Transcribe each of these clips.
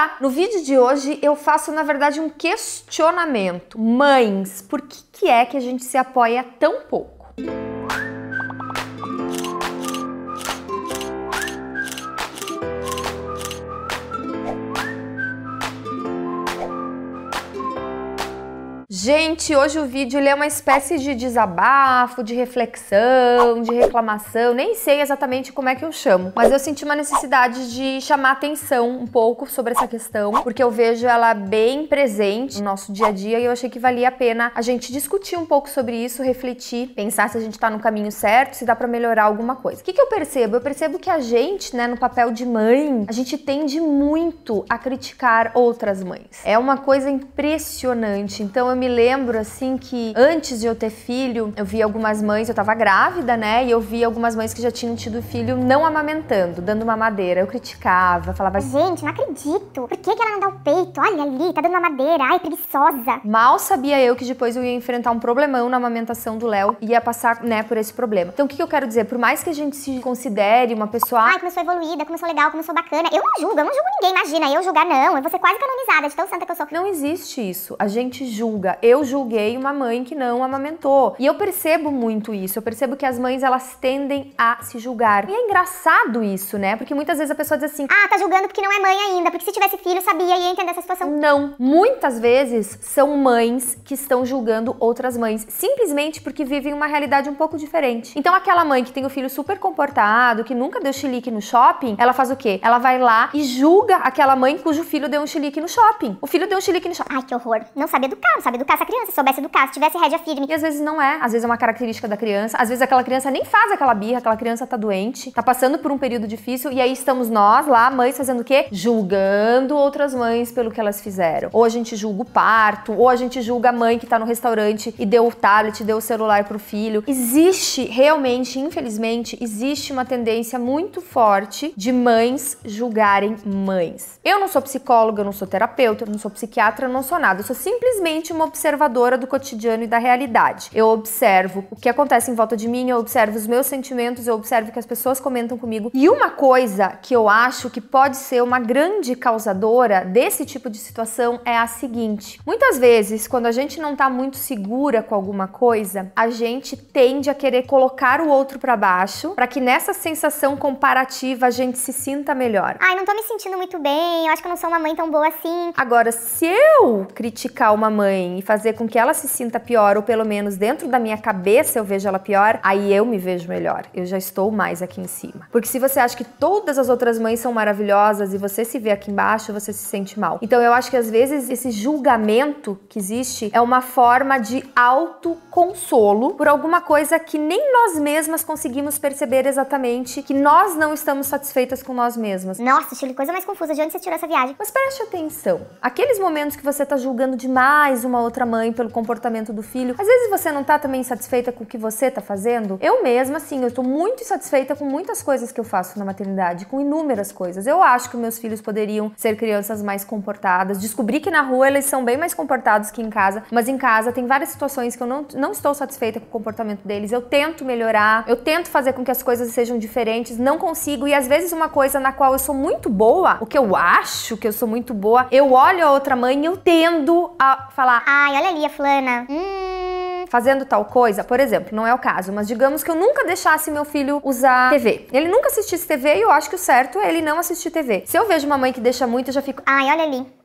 Olá! No vídeo de hoje eu faço, na verdade, um questionamento. Mães, por que, que é que a gente se apoia tão pouco? Gente, hoje o vídeo é uma espécie de desabafo, de reflexão, de reclamação, nem sei exatamente como é que eu chamo, mas eu senti uma necessidade de chamar atenção um pouco sobre essa questão, porque eu vejo ela bem presente no nosso dia a dia e eu achei que valia a pena a gente discutir um pouco sobre isso, refletir, pensar se a gente tá no caminho certo, se dá para melhorar alguma coisa. O que, que eu percebo? Eu percebo que a gente, né, no papel de mãe, a gente tende muito a criticar outras mães. É uma coisa impressionante, então eu me lembro, assim, que antes de eu ter filho, eu vi algumas mães, eu tava grávida, né? E eu vi algumas mães que já tinham tido filho não amamentando, dando uma madeira Eu criticava, falava... Assim, gente, não acredito. Por que, que ela não dá o peito? Olha ali, tá dando uma madeira Ai, preguiçosa. Mal sabia eu que depois eu ia enfrentar um problemão na amamentação do Léo e ia passar, né, por esse problema. Então, o que, que eu quero dizer? Por mais que a gente se considere uma pessoa... Ai, começou evoluída, começou legal, começou bacana. Eu não julgo, eu não julgo ninguém. Imagina, eu julgar não. Eu vou ser quase canonizada de tão santa que eu sou. Não existe isso. A gente julga eu julguei uma mãe que não amamentou. E eu percebo muito isso. Eu percebo que as mães elas tendem a se julgar. E é engraçado isso, né? Porque muitas vezes a pessoa diz assim: "Ah, tá julgando porque não é mãe ainda, porque se tivesse filho sabia e ia entender essa situação". Não. Muitas vezes são mães que estão julgando outras mães simplesmente porque vivem uma realidade um pouco diferente. Então aquela mãe que tem o filho super comportado, que nunca deu chilique no shopping, ela faz o quê? Ela vai lá e julga aquela mãe cujo filho deu um chilique no shopping. O filho deu um chilique no shopping. Ai, que horror. Não sabe educar, não sabe educar educasse essa criança, soubesse educar, se tivesse rédea firme. E às vezes não é, às vezes é uma característica da criança, às vezes aquela criança nem faz aquela birra, aquela criança tá doente, tá passando por um período difícil e aí estamos nós lá, mães fazendo o quê? Julgando outras mães pelo que elas fizeram. Ou a gente julga o parto, ou a gente julga a mãe que tá no restaurante e deu o tablet, deu o celular pro filho. Existe realmente, infelizmente, existe uma tendência muito forte de mães julgarem mães. Eu não sou psicóloga, eu não sou terapeuta, eu não sou psiquiatra, eu não sou nada, eu sou simplesmente uma observadora do cotidiano e da realidade. Eu observo o que acontece em volta de mim, eu observo os meus sentimentos, eu observo o que as pessoas comentam comigo. E uma coisa que eu acho que pode ser uma grande causadora desse tipo de situação é a seguinte: muitas vezes, quando a gente não tá muito segura com alguma coisa, a gente tende a querer colocar o outro para baixo, para que nessa sensação comparativa a gente se sinta melhor. Ai, não tô me sentindo muito bem, eu acho que eu não sou uma mãe tão boa assim. Agora, se eu criticar uma mãe e fazer com que ela se sinta pior, ou pelo menos dentro da minha cabeça eu vejo ela pior, aí eu me vejo melhor. Eu já estou mais aqui em cima. Porque se você acha que todas as outras mães são maravilhosas e você se vê aqui embaixo, você se sente mal. Então eu acho que às vezes esse julgamento que existe é uma forma de autoconsolo por alguma coisa que nem nós mesmas conseguimos perceber exatamente que nós não estamos satisfeitas com nós mesmas. Nossa, Chile, coisa mais confusa. De onde você tirou essa viagem? Mas preste atenção. Aqueles momentos que você está julgando demais uma outra outra mãe pelo comportamento do filho. Às vezes você não tá também satisfeita com o que você tá fazendo. Eu mesma, assim, eu tô muito insatisfeita com muitas coisas que eu faço na maternidade, com inúmeras coisas. Eu acho que meus filhos poderiam ser crianças mais comportadas. Descobri que na rua eles são bem mais comportados que em casa, mas em casa tem várias situações que eu não, não estou satisfeita com o comportamento deles. Eu tento melhorar, eu tento fazer com que as coisas sejam diferentes, não consigo. E às vezes uma coisa na qual eu sou muito boa, o que eu acho que eu sou muito boa, eu olho a outra mãe e eu tendo a falar: ah, Ai, olha ali a fulana. Hum. Fazendo tal coisa, por exemplo, não é o caso, mas digamos que eu nunca deixasse meu filho usar TV. Ele nunca assistisse TV e eu acho que o certo é ele não assistir TV. Se eu vejo uma mãe que deixa muito, eu já fico, ai, olha ali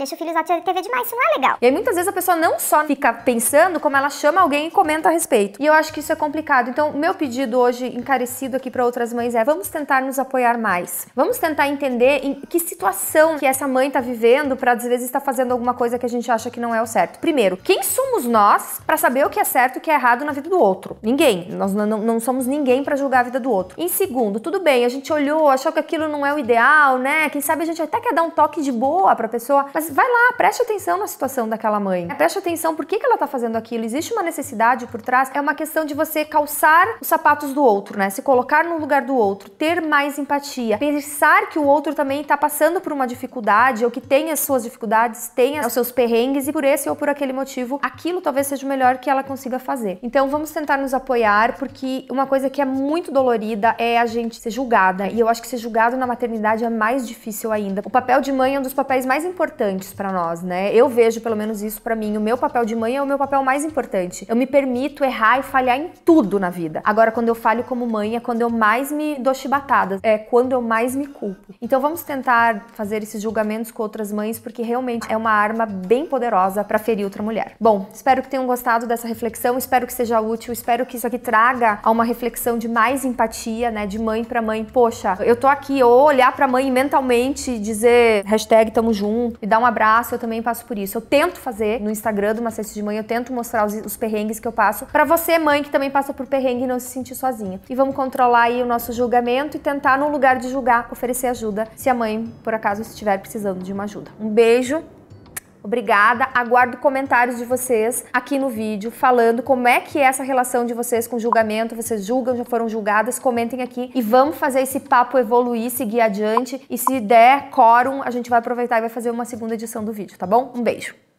deixa o filho usar TV demais, isso não é legal. E aí muitas vezes a pessoa não só fica pensando, como ela chama alguém e comenta a respeito. E eu acho que isso é complicado. Então, meu pedido hoje, encarecido aqui para outras mães, é vamos tentar nos apoiar mais. Vamos tentar entender em que situação que essa mãe tá vivendo para às vezes estar tá fazendo alguma coisa que a gente acha que não é o certo. Primeiro, quem somos nós para saber o que é certo e o que é errado na vida do outro? Ninguém. Nós não, não somos ninguém para julgar a vida do outro. Em segundo, tudo bem, a gente olhou, achou que aquilo não é o ideal, né? Quem sabe a gente até quer dar um toque de boa pra pessoa, mas vai lá, preste atenção na situação daquela mãe. É, preste atenção por que, que ela tá fazendo aquilo. Existe uma necessidade por trás. É uma questão de você calçar os sapatos do outro, né? Se colocar no lugar do outro, ter mais empatia, pensar que o outro também tá passando por uma dificuldade ou que tem as suas dificuldades, tem os seus perrengues e por esse ou por aquele motivo, aquilo talvez seja o melhor que ela consiga fazer. Então vamos tentar nos apoiar, porque uma coisa que é muito dolorida é a gente ser julgada. E eu acho que ser julgado na maternidade é mais difícil ainda. O papel de mãe é um dos papéis mais importantes importantes para nós, né? Eu vejo pelo menos isso para mim. O meu papel de mãe é o meu papel mais importante. Eu me permito errar e falhar em tudo na vida. Agora, quando eu falho como mãe, é quando eu mais me dou chibatadas, é quando eu mais me culpo. Então vamos tentar fazer esses julgamentos com outras mães, porque realmente é uma arma bem poderosa para ferir outra mulher. Bom, espero que tenham gostado dessa reflexão, espero que seja útil, espero que isso aqui traga a uma reflexão de mais empatia, né? De mãe para mãe. Poxa, eu tô aqui, ou olhar para mãe mentalmente, dizer hashtag tamo junto, e dar um abraço, eu também passo por isso. Eu tento fazer no Instagram do Macete de Mãe, eu tento mostrar os, os perrengues que eu passo para você, mãe, que também passa por perrengue e não se sentir sozinha. E vamos controlar aí o nosso julgamento e tentar, no lugar de julgar, oferecer ajuda se a mãe, por acaso, estiver precisando de uma ajuda. Um beijo Obrigada, aguardo comentários de vocês aqui no vídeo falando como é que é essa relação de vocês com julgamento, vocês julgam, já foram julgadas, comentem aqui e vamos fazer esse papo evoluir, seguir adiante e se der quórum, a gente vai aproveitar e vai fazer uma segunda edição do vídeo, tá bom? Um beijo!